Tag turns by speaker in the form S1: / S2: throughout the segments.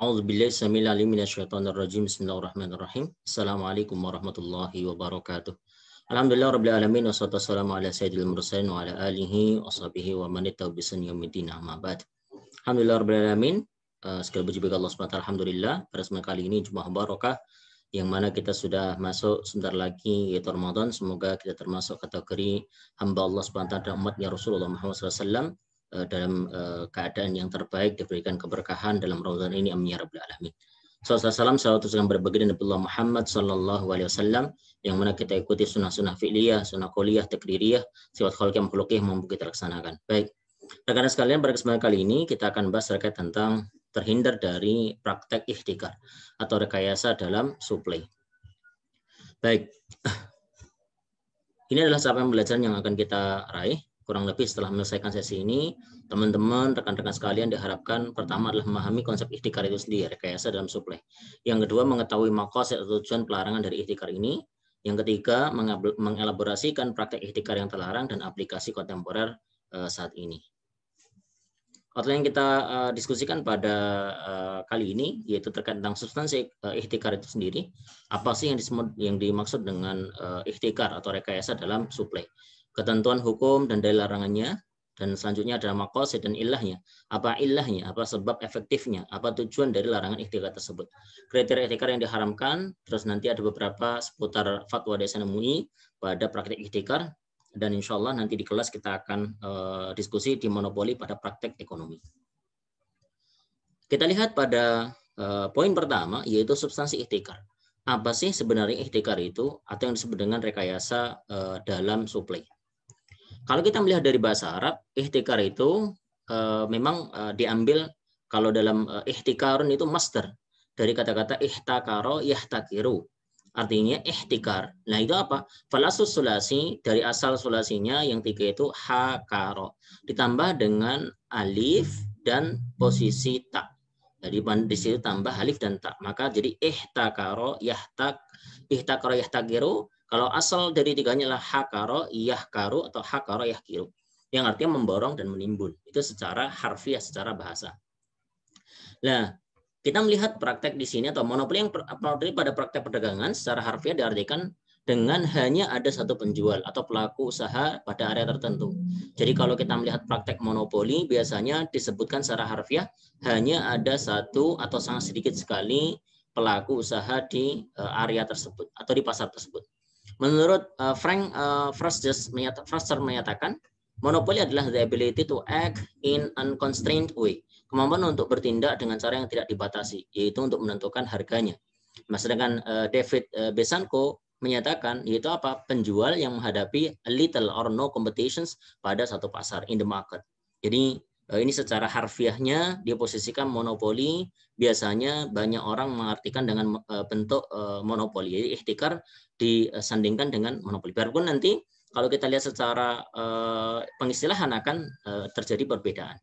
S1: samil alim minasyaitonir Assalamualaikum warahmatullahi wabarakatuh. Alhamdulillah rabbil alamin wassalatu wassalamu ala sayyidil mursalin wa ala alihi washabihi wa man yaumiddin Alhamdulillah rabbil alamin. Uh, puji Alhamdulillah. Pada kali ini jumlah Barokah yang mana kita sudah masuk sebentar lagi yaitu Ramadan. Semoga kita termasuk kategori hamba Allah SWT dan umatnya Rasulullah Muhammad SAW Eh, dalam eh, keadaan yang terbaik diberikan keberkahan dalam Ramadan ini amin ya rabbal alamin. Salam salawat dan berbagi dengan Nabi Muhammad sallallahu alaihi wasallam yang mana kita ikuti sunnah-sunnah fi'liyah, sunnah qauliyah, takririyah, sifat khaliqiyah, makhlukiyah mampu kita laksanakan. Baik. Rekan sekalian, pada kesempatan kali ini kita akan bahas terkait tentang terhindar dari praktek ihtikar atau rekayasa dalam suplai. Baik. Ini adalah sampai belajar yang akan kita raih kurang lebih setelah menyelesaikan sesi ini, teman-teman, rekan-rekan sekalian diharapkan pertama adalah memahami konsep ikhtikar itu sendiri, rekayasa dalam suplai. Yang kedua, mengetahui makos atau tujuan pelarangan dari ikhtikar ini. Yang ketiga, mengelaborasikan praktek ikhtikar yang terlarang dan aplikasi kontemporer eh, saat ini. Outline yang kita eh, diskusikan pada eh, kali ini yaitu terkait tentang substansi uh, itu sendiri. Apa sih yang, dimaksud dengan uh, atau rekayasa dalam suplai? ketentuan hukum dan dari larangannya, dan selanjutnya ada makos dan ilahnya. Apa ilahnya, apa sebab efektifnya, apa tujuan dari larangan ikhtikar tersebut. Kriteria ikhtikar yang diharamkan, terus nanti ada beberapa seputar fatwa desa MUI pada praktik ikhtikar dan insya Allah nanti di kelas kita akan uh, diskusi di monopoli pada praktek ekonomi. Kita lihat pada uh, poin pertama, yaitu substansi ikhtikar Apa sih sebenarnya ikhtikar itu, atau yang disebut dengan rekayasa uh, dalam suplai kalau kita melihat dari bahasa Arab, ihtikar itu uh, memang uh, diambil kalau dalam uh, ihtikarun itu master dari kata-kata ihtakaro yahtakiru. Artinya ihtikar. Nah itu apa? Falasus sulasi dari asal sulasinya yang tiga itu hakaro. Ditambah dengan alif dan posisi tak. Jadi di situ tambah alif dan tak. Maka jadi ihtakaro yahtak ihtakaro yahtakiru kalau asal dari tiganya lah hakaro, yahkaru, atau hakaro, yahkiru. Yang artinya memborong dan menimbun. Itu secara harfiah, secara bahasa. Nah, kita melihat praktek di sini atau monopoli yang monopoli pada praktek perdagangan secara harfiah diartikan dengan hanya ada satu penjual atau pelaku usaha pada area tertentu. Jadi kalau kita melihat praktek monopoli biasanya disebutkan secara harfiah hanya ada satu atau sangat sedikit sekali pelaku usaha di eh, area tersebut atau di pasar tersebut. Menurut uh, Frank uh, eh, Fraser menyatakan, monopoli adalah the ability to act in unconstrained way, kemampuan untuk bertindak dengan cara yang tidak dibatasi, yaitu untuk menentukan harganya. Mas nah, dengan uh, eh, David uh, Besanko menyatakan yaitu apa penjual yang menghadapi little or no competitions pada satu pasar in the market. Jadi Eh, ini secara harfiahnya dia posisikan monopoli biasanya banyak orang mengartikan dengan eh, bentuk eh, monopoli jadi ihtikar disandingkan dengan monopoli biarpun nanti kalau kita lihat secara pengistilahan akan terjadi perbedaan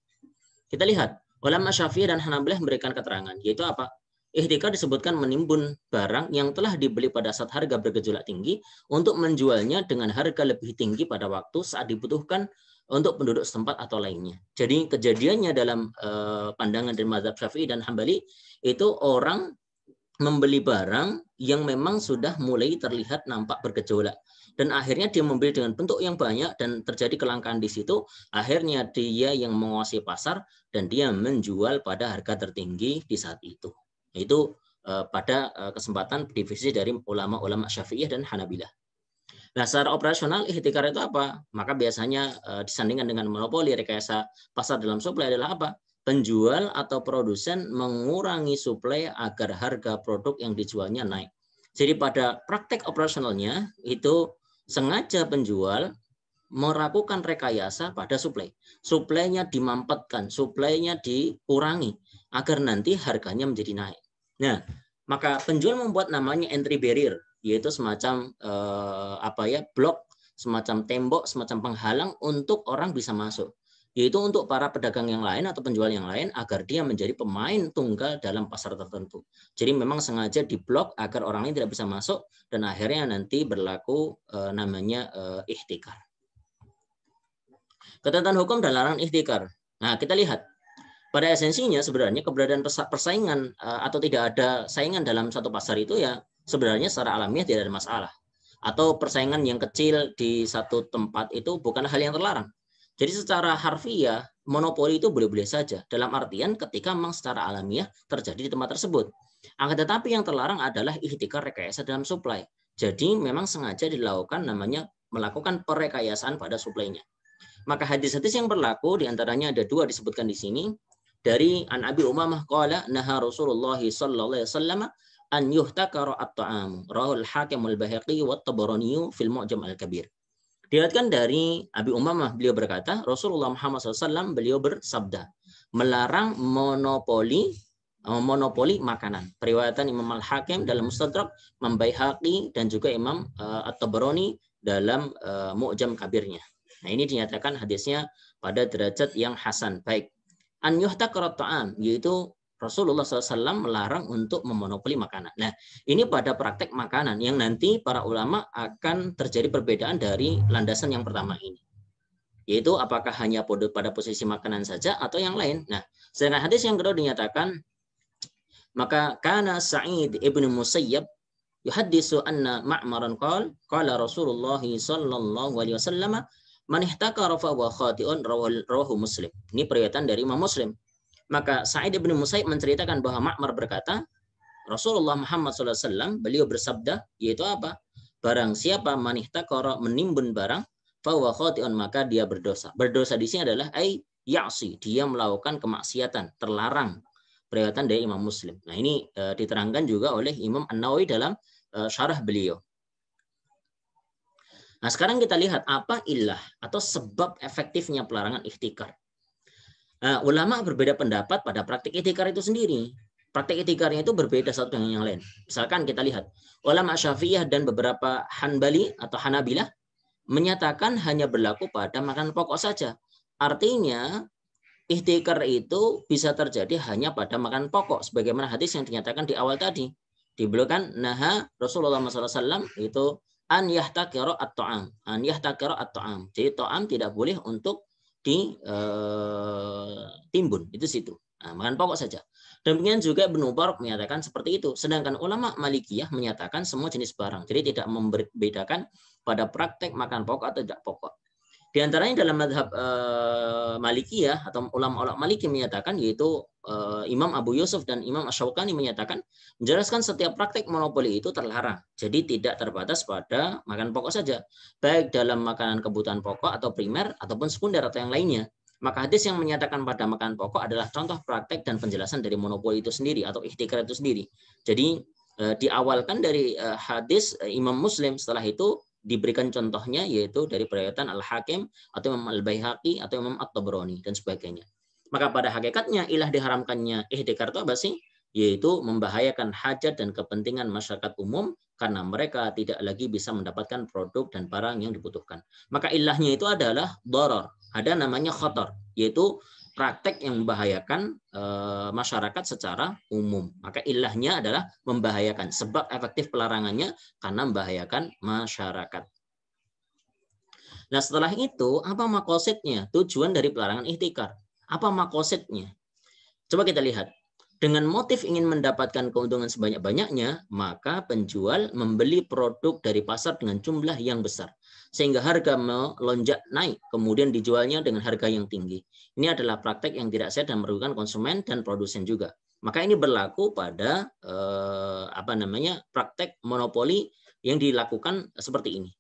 S1: kita lihat ulama Syafi'i dan Hanabilah memberikan keterangan yaitu apa Ihtikar disebutkan menimbun barang yang telah dibeli pada saat harga bergejolak tinggi untuk menjualnya dengan harga lebih tinggi pada waktu saat dibutuhkan untuk penduduk setempat atau lainnya. Jadi kejadiannya dalam eh, pandangan dari Mazhab Syafi'i dan Hambali itu orang membeli barang yang memang sudah mulai terlihat nampak bergejolak dan akhirnya dia membeli dengan bentuk yang banyak dan terjadi kelangkaan di situ akhirnya dia yang menguasai pasar dan dia menjual pada harga tertinggi di saat itu yaitu eh, pada eh, kesempatan divisi dari ulama-ulama Syafi'iyah dan Hanabilah. Nah, secara operasional ihtikar itu apa? Maka biasanya eh, disandingkan dengan monopoli rekayasa pasar dalam suplai adalah apa? Penjual atau produsen mengurangi suplai agar harga produk yang dijualnya naik. Jadi pada praktek operasionalnya itu sengaja penjual merakukan rekayasa pada suplai. Suplainya dimampatkan, suplainya dikurangi agar nanti harganya menjadi naik. Nah, maka penjual membuat namanya entry barrier, yaitu semacam eh, apa ya blok, semacam tembok, semacam penghalang untuk orang bisa masuk, yaitu untuk para pedagang yang lain atau penjual yang lain agar dia menjadi pemain tunggal dalam pasar tertentu. Jadi memang sengaja diblok agar orang lain tidak bisa masuk dan akhirnya nanti berlaku eh, namanya eh, ihtikar. Ketentuan hukum dan larangan ihtikar. Nah, kita lihat pada esensinya sebenarnya keberadaan persaingan eh, atau tidak ada saingan dalam satu pasar itu ya sebenarnya secara alamiah tidak ada masalah. Atau persaingan yang kecil di satu tempat itu bukan hal yang terlarang. Jadi secara harfiah monopoli itu boleh-boleh saja dalam artian ketika memang secara alamiah terjadi di tempat tersebut. Angkat tetapi yang terlarang adalah ihtikar rekayasa dalam supply. Jadi memang sengaja dilakukan namanya melakukan perekayasaan pada suplainya. Maka hadis-hadis yang berlaku diantaranya ada dua disebutkan di sini dari an Abi Umamah qala naha Rasulullah sallallahu alaihi wasallam an yuhtakara at-ta'am rahul hakim al baihaqi wa tabarani fil mu'jam al-kabir Dilihatkan dari Abi Umamah, beliau berkata, Rasulullah Muhammad SAW beliau bersabda, melarang monopoli eh, monopoli makanan. Periwayatan Imam Al-Hakim dalam Mustadrak, Imam Baihaqi dan juga Imam uh, At-Tabarani dalam uh, Mu'jam Kabirnya. Nah, ini dinyatakan hadisnya pada derajat yang hasan, baik an ta'am, yaitu Rasulullah SAW melarang untuk memonopoli makanan. Nah, ini pada praktek makanan yang nanti para ulama akan terjadi perbedaan dari landasan yang pertama ini. Yaitu apakah hanya pada posisi makanan saja atau yang lain. Nah, sedangkan hadis yang kedua dinyatakan, maka karena Sa'id ibn Musayyab yuhadisu anna ma'maran qal, qala Rasulullah sallallahu manihtaka rafa wa khati'un rawahu Muslim. Ini periwayatan dari Imam Muslim. Maka Sa'id bin Musaib menceritakan bahwa Ma'mar berkata, Rasulullah Muhammad SAW beliau bersabda, yaitu apa? Barang siapa manihtakara menimbun barang, fawa khati'un maka dia berdosa. Berdosa di sini adalah ay ya'si, dia melakukan kemaksiatan, terlarang. Periwayatan dari Imam Muslim. Nah ini uh, diterangkan juga oleh Imam An-Nawawi dalam uh, syarah beliau. Nah, sekarang kita lihat apa ilah atau sebab efektifnya pelarangan ikhtikar. Uh, nah, ulama berbeda pendapat pada praktik ikhtikar itu sendiri. Praktik ikhtikarnya itu berbeda satu dengan yang lain. Misalkan kita lihat, ulama Syafi'iyah dan beberapa Hanbali atau Hanabilah menyatakan hanya berlaku pada makanan pokok saja. Artinya, ikhtikar itu bisa terjadi hanya pada makanan pokok. Sebagaimana hadis yang dinyatakan di awal tadi. diberikan naha Rasulullah SAW itu an yahtakiro at-ta'am. An yahtakiro at-ta'am. Jadi ta'am tidak boleh untuk ditimbun. Eh, e, itu situ. Nah, makan pokok saja. Demikian juga Ibn Barok menyatakan seperti itu. Sedangkan ulama Malikiyah menyatakan semua jenis barang. Jadi tidak membedakan pada praktek makan pokok atau tidak pokok. Di antaranya dalam madhab e, Malikiyah atau ulama-ulama Maliki menyatakan yaitu Eh, Imam Abu Yusuf dan Imam Ashokani menyatakan menjelaskan setiap praktek monopoli itu terlarang. Jadi tidak terbatas pada makan pokok saja, baik dalam makanan kebutuhan pokok atau primer ataupun sekunder atau yang lainnya. Maka hadis yang menyatakan pada makanan pokok adalah contoh praktek dan penjelasan dari monopoli itu sendiri atau ikhtikar itu sendiri. Jadi eh, diawalkan dari eh, hadis Imam Muslim setelah itu diberikan contohnya yaitu dari periwayatan Al-Hakim atau Imam Al-Baihaqi atau Imam At-Tabrani dan sebagainya. Maka pada hakikatnya ilah diharamkannya ihdikar itu apa sih? Yaitu membahayakan hajat dan kepentingan masyarakat umum karena mereka tidak lagi bisa mendapatkan produk dan barang yang dibutuhkan. Maka ilahnya itu adalah doror. Ada namanya khotor, yaitu praktek yang membahayakan e, masyarakat secara umum. Maka ilahnya adalah membahayakan. Sebab efektif pelarangannya karena membahayakan masyarakat. Nah setelah itu, apa makosidnya? Tujuan dari pelarangan ihtikar. Apa makosetnya? Coba kita lihat. Dengan motif ingin mendapatkan keuntungan sebanyak-banyaknya, maka penjual membeli produk dari pasar dengan jumlah yang besar. Sehingga harga melonjak naik, kemudian dijualnya dengan harga yang tinggi. Ini adalah praktek yang tidak sehat dan merugikan konsumen dan produsen juga. Maka ini berlaku pada eh, apa namanya praktek monopoli yang dilakukan seperti ini.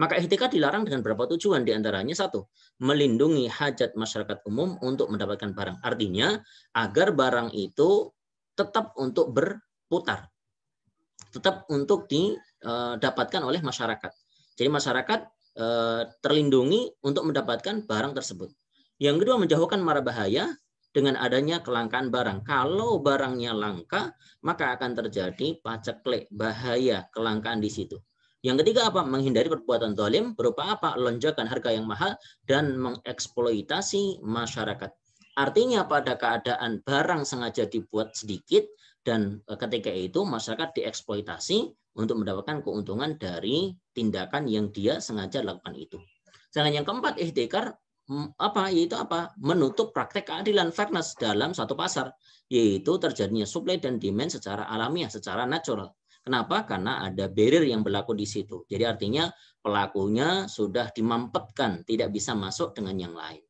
S1: Maka ihtikaf dilarang dengan beberapa tujuan diantaranya satu, melindungi hajat masyarakat umum untuk mendapatkan barang. Artinya agar barang itu tetap untuk berputar, tetap untuk didapatkan eh, oleh masyarakat. Jadi masyarakat eh, terlindungi untuk mendapatkan barang tersebut. Yang kedua menjauhkan mara bahaya dengan adanya kelangkaan barang. Kalau barangnya langka, maka akan terjadi paceklik, bahaya, kelangkaan di situ. Yang ketiga apa? Menghindari perbuatan zalim berupa apa? Lonjakan harga yang mahal dan mengeksploitasi masyarakat. Artinya pada keadaan barang sengaja dibuat sedikit dan eh, ketika itu masyarakat dieksploitasi untuk mendapatkan keuntungan dari tindakan yang dia sengaja lakukan itu. Sedangkan yang keempat, ihtikar mm, apa yaitu apa menutup praktek keadilan fairness dalam satu pasar yaitu terjadinya supply dan demand secara alamiah secara natural Kenapa? Karena ada barrier yang berlaku di situ. Jadi artinya pelakunya sudah dimampetkan, tidak bisa masuk dengan yang lain.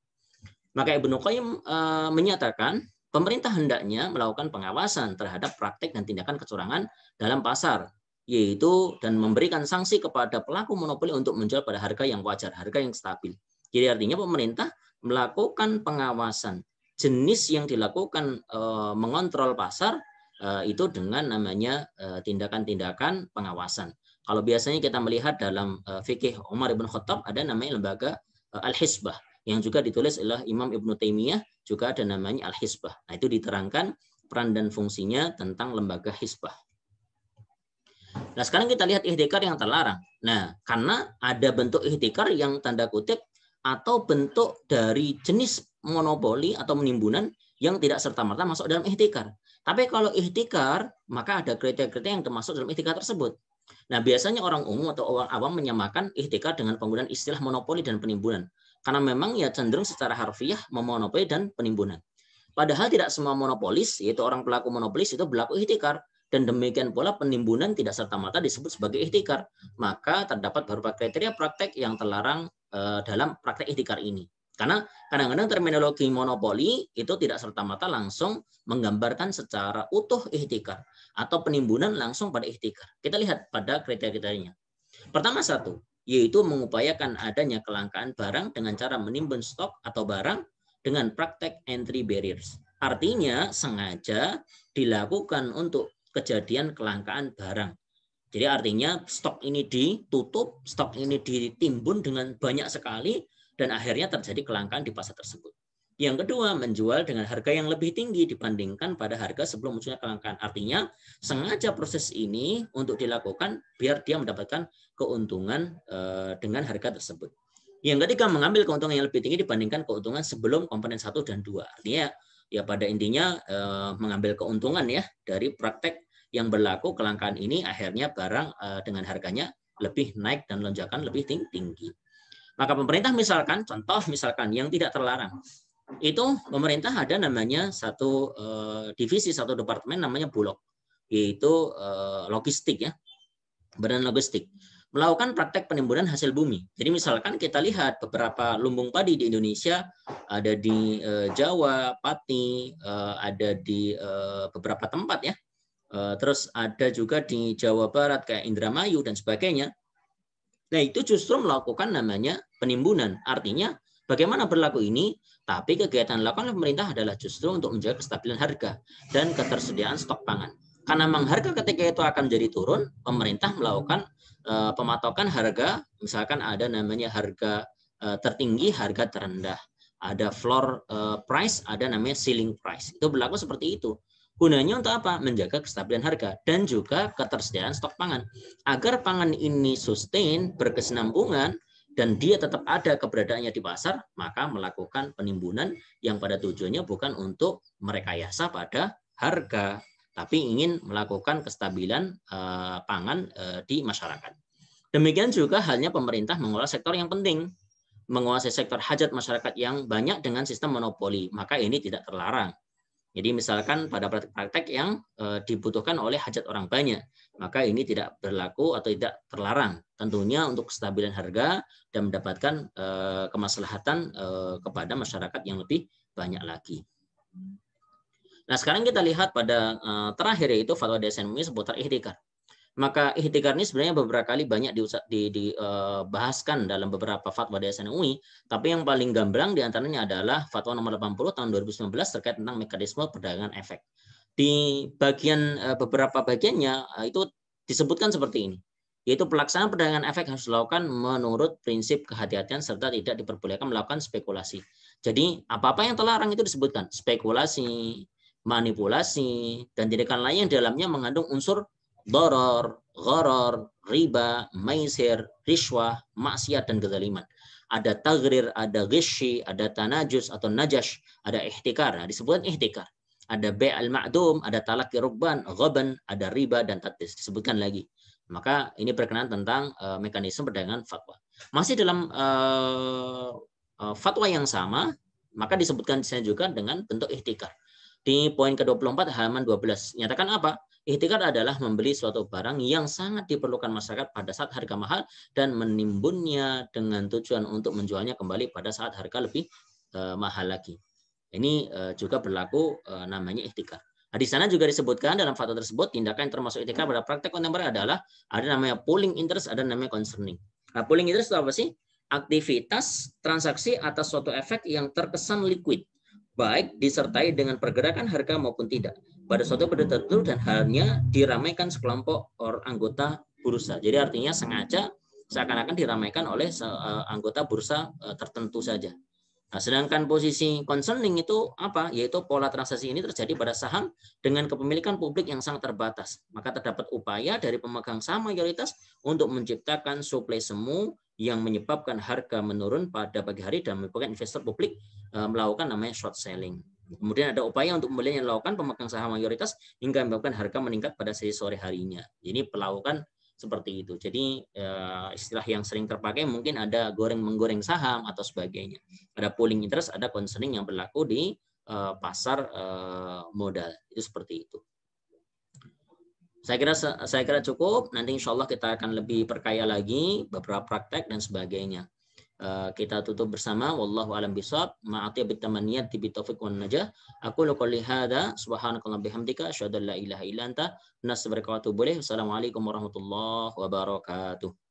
S1: Maka Ibnu Qayyim e, menyatakan pemerintah hendaknya melakukan pengawasan terhadap praktik dan tindakan kecurangan dalam pasar, yaitu dan memberikan sanksi kepada pelaku monopoli untuk menjual pada harga yang wajar, harga yang stabil. Jadi artinya pemerintah melakukan pengawasan jenis yang dilakukan e, mengontrol pasar Eh, itu dengan namanya eh, tindakan-tindakan pengawasan. Kalau biasanya kita melihat dalam eh, fikih Umar ibn Khattab ada namanya lembaga al-hisbah yang juga ditulis oleh Imam Ibn Taimiyah juga ada namanya al-hisbah. Nah, itu diterangkan peran dan fungsinya tentang lembaga hisbah. Nah, sekarang kita lihat ihtikar yang terlarang. Nah, karena ada bentuk ihtikar yang tanda kutip atau bentuk dari jenis monopoli atau menimbunan yang tidak serta-merta masuk dalam ihtikar. Tapi kalau ihtikar, maka ada kriteria-kriteria yang termasuk dalam ihtikar tersebut. Nah, biasanya orang umum atau orang awam menyamakan ihtikar dengan penggunaan istilah monopoli dan penimbunan. Karena memang ya cenderung secara harfiah memonopoli dan penimbunan. Padahal tidak semua monopolis, yaitu orang pelaku monopolis itu berlaku ihtikar. Dan demikian pula penimbunan tidak serta-merta disebut sebagai ihtikar. Maka terdapat beberapa kriteria praktek yang terlarang eh, dalam praktek ihtikar ini. Karena kadang-kadang terminologi monopoli itu tidak serta-merta langsung menggambarkan secara utuh ihtikar atau penimbunan langsung pada ihtikar. Kita lihat pada kriteria-kriterianya. Pertama satu, yaitu mengupayakan adanya kelangkaan barang dengan cara menimbun stok atau barang dengan praktek entry barriers. Artinya sengaja dilakukan untuk kejadian kelangkaan barang. Jadi artinya stok ini ditutup, stok ini ditimbun dengan banyak sekali dan akhirnya terjadi kelangkaan di pasar tersebut. Yang kedua, menjual dengan harga yang lebih tinggi dibandingkan pada harga sebelum munculnya kelangkaan. Artinya, sengaja proses ini untuk dilakukan biar dia mendapatkan keuntungan eh, dengan harga tersebut. Yang ketiga, mengambil keuntungan yang lebih tinggi dibandingkan keuntungan sebelum komponen 1 dan 2. Artinya, ya pada intinya eh, mengambil keuntungan ya dari praktek yang berlaku kelangkaan ini akhirnya barang eh, dengan harganya lebih naik dan lonjakan lebih tinggi. Maka pemerintah misalkan, contoh misalkan yang tidak terlarang, itu pemerintah ada namanya satu eh, divisi, satu departemen namanya Bulog, yaitu eh, logistik ya, badan logistik. Melakukan praktek penimbunan hasil bumi. Jadi misalkan kita lihat beberapa lumbung padi di Indonesia, ada di eh, Jawa, Pati, eh, ada di eh, beberapa tempat ya, terus ada juga di Jawa Barat kayak Indramayu dan sebagainya Nah, itu justru melakukan namanya penimbunan. Artinya, bagaimana berlaku ini? Tapi kegiatan dilakukan oleh pemerintah adalah justru untuk menjaga kestabilan harga dan ketersediaan stok pangan. Karena memang harga ketika itu akan jadi turun, pemerintah melakukan e, pematokan harga, misalkan ada namanya harga e, tertinggi, harga terendah. Ada floor e, price, ada namanya ceiling price. Itu berlaku seperti itu. Gunanya untuk apa? Menjaga kestabilan harga dan juga ketersediaan stok pangan. Agar pangan ini sustain, berkesinambungan, dan dia tetap ada keberadaannya di pasar, maka melakukan penimbunan yang pada tujuannya bukan untuk merekayasa pada harga, tapi ingin melakukan kestabilan eh, pangan eh, di masyarakat. Demikian juga halnya pemerintah mengolah sektor yang penting, menguasai sektor hajat masyarakat yang banyak dengan sistem monopoli, maka ini tidak terlarang. Jadi misalkan pada praktek-praktek yang eh, dibutuhkan oleh hajat orang banyak, maka ini tidak berlaku atau tidak terlarang. Tentunya untuk kestabilan harga dan mendapatkan eh, kemaslahatan eh, kepada masyarakat yang lebih banyak lagi. Nah sekarang kita lihat pada terakhir yaitu fatwa desain seputar ihtikar. Maka ihtikar ini sebenarnya beberapa kali banyak dibahaskan di, di, uh, dalam beberapa fatwa di SNUI, tapi yang paling gamblang antaranya adalah fatwa nomor 80 tahun 2019 terkait tentang mekanisme perdagangan efek. Di bagian uh, beberapa bagiannya uh, itu disebutkan seperti ini, yaitu pelaksanaan perdagangan efek harus dilakukan menurut prinsip kehati-hatian serta tidak diperbolehkan melakukan spekulasi. Jadi apa-apa yang terlarang itu disebutkan spekulasi, manipulasi, dan tindakan lain yang dalamnya mengandung unsur doror, goror, riba, maisir, riswah, maksiat, dan kezaliman. Ada tagrir, ada gishi, ada tanajus atau najash, ada ihtikar. Nah, disebutkan ihtikar. Ada al ma'dum, ada talak rukban, ghaban, ada riba, dan tatis. Disebutkan lagi. Maka ini berkenaan tentang uh, mekanisme perdagangan fatwa. Masih dalam uh, uh, fatwa yang sama, maka disebutkan di juga dengan bentuk ihtikar. Di poin ke-24 halaman 12. Nyatakan apa? Ihtikar adalah membeli suatu barang yang sangat diperlukan masyarakat pada saat harga mahal dan menimbunnya dengan tujuan untuk menjualnya kembali pada saat harga lebih eh, mahal lagi. Ini eh, juga berlaku eh, namanya ihtikar. Nah, di sana juga disebutkan dalam fatwa tersebut tindakan yang termasuk ihtikar pada praktek kontemporer adalah ada namanya pooling interest, ada namanya concerning. Nah, pooling interest itu apa sih? Aktivitas transaksi atas suatu efek yang terkesan liquid baik disertai dengan pergerakan harga maupun tidak pada suatu periode tertentu dan halnya diramaikan sekelompok or anggota bursa. Jadi artinya sengaja seakan-akan diramaikan oleh eh, anggota bursa eh, tertentu saja. Nah, sedangkan posisi concerning itu apa? Yaitu pola transaksi ini terjadi pada saham dengan kepemilikan publik yang sangat terbatas. Maka terdapat upaya dari pemegang saham mayoritas untuk menciptakan suplai semu yang menyebabkan harga menurun pada pagi hari dan menyebabkan investor publik eh, melakukan namanya short selling. Kemudian ada upaya untuk pembelian yang dilakukan pemegang saham mayoritas hingga menyebabkan harga meningkat pada sesi sore harinya. Ini pelakukan seperti itu. Jadi eh, istilah yang sering terpakai mungkin ada goreng menggoreng saham atau sebagainya. Ada pooling interest, ada concerning yang berlaku di eh, pasar eh, modal. Itu seperti itu. Saya kira saya kira cukup. Nanti insya Allah kita akan lebih perkaya lagi beberapa praktek dan sebagainya. Eh, kita tutup bersama wallahu alam bisawab ma'ati bitamaniyat bi taufiq wan najah aku lu qouli hadza subhanakallah bihamdika asyhadu an la ilaha illa anta nastaghfiruka boleh, atubu ilaik assalamualaikum warahmatullahi wabarakatuh